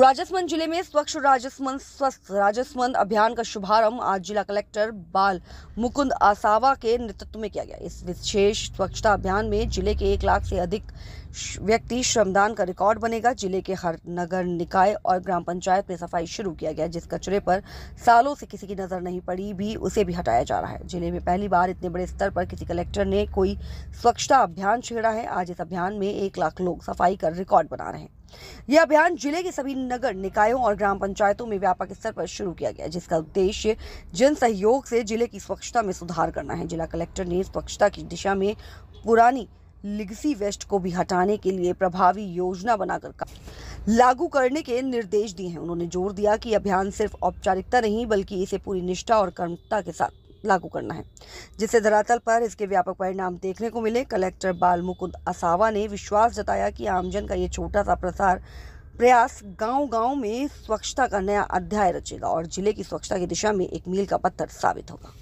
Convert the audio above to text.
राजसमंद जिले में स्वच्छ राजसमंद स्वस्थ राजसमंद अभियान का शुभारंभ आज जिला कलेक्टर बाल मुकुंद आसावा के नेतृत्व में किया गया इस विशेष स्वच्छता अभियान में जिले के एक लाख से अधिक व्यक्ति श्रमदान का रिकॉर्ड बनेगा जिले के हर नगर निकाय और ग्राम पंचायत में सफाई शुरू किया गया जिस कचरे पर सालों से किसी की नज़र नहीं पड़ी भी उसे भी हटाया जा रहा है जिले में पहली बार इतने बड़े स्तर पर किसी कलेक्टर ने कोई स्वच्छता अभियान छेड़ा है आज इस अभियान में एक लाख लोग सफाई का रिकॉर्ड बना रहे हैं यह अभियान जिले के सभी नगर निकायों और ग्राम पंचायतों में व्यापक स्तर पर शुरू किया गया जिसका उद्देश्य जन सहयोग से जिले की स्वच्छता में सुधार करना है जिला कलेक्टर ने स्वच्छता की दिशा में पुरानी लिगसी वेस्ट को भी हटाने के लिए प्रभावी योजना बनाकर लागू करने के निर्देश दिए हैं उन्होंने जोर दिया कि अभियान सिर्फ औपचारिकता नहीं बल्कि इसे पूरी निष्ठा और कर्मता के साथ लागू करना है जिससे धरातल पर इसके व्यापक परिणाम देखने को मिले कलेक्टर बाल मुकुंद असावा ने विश्वास जताया कि आमजन का ये छोटा सा प्रसार प्रयास गांव-गांव में स्वच्छता का नया अध्याय रचेगा और जिले की स्वच्छता की दिशा में एक मील का पत्थर साबित होगा